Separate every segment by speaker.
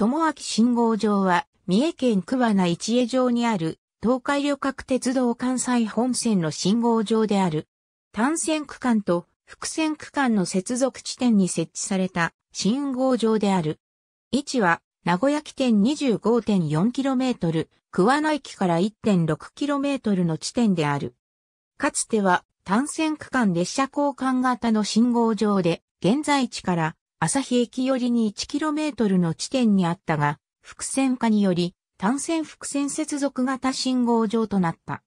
Speaker 1: 友明信号場は、三重県桑名一江城にあ
Speaker 2: る、東海旅客鉄道関西本線の信号場である。単線区間と複線区間の接続地点に設置された信号場である。位置は、名古屋起点 25.4km、桑名駅から 1.6km の地点である。かつては単線区間列車交換型の信号場で、現在地から朝日駅寄りに 1km の地点にあったが、複線化により、単線複線接続型信号場となった。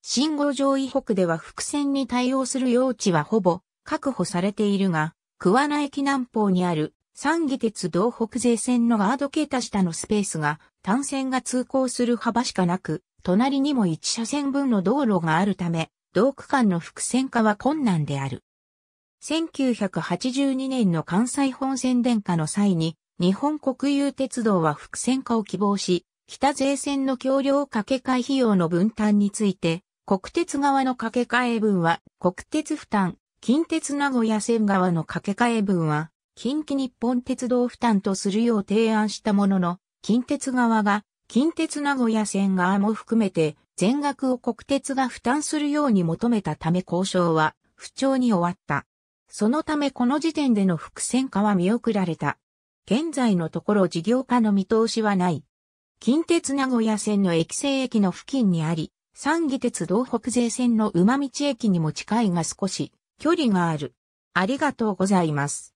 Speaker 2: 信号場以北では複線に対応する用地はほぼ確保されているが、桑名駅南方にある三義鉄道北西線のガード桁下のスペースが単線が通行する幅しかなく、隣にも1車線分の道路があるため、同区間の複線化は困難である。1982年の関西本線電化の際に、日本国有鉄道は複線化を希望し、北税線の橋梁架け替え費用の分担について、国鉄側の架け替え分は国鉄負担、近鉄名古屋線側の架け替え分は近畿日本鉄道負担とするよう提案したものの、近鉄側が近鉄名古屋線側も含めて全額を国鉄が負担するように求めたため交渉は不調に終わった。そのためこの時点での伏線化は見送られた。現在のところ事業化の見通しはない。近鉄名古屋線の駅西駅の付近にあり、三義鉄道北西線の馬道駅にも近いが少し
Speaker 1: 距離がある。ありがとうございます。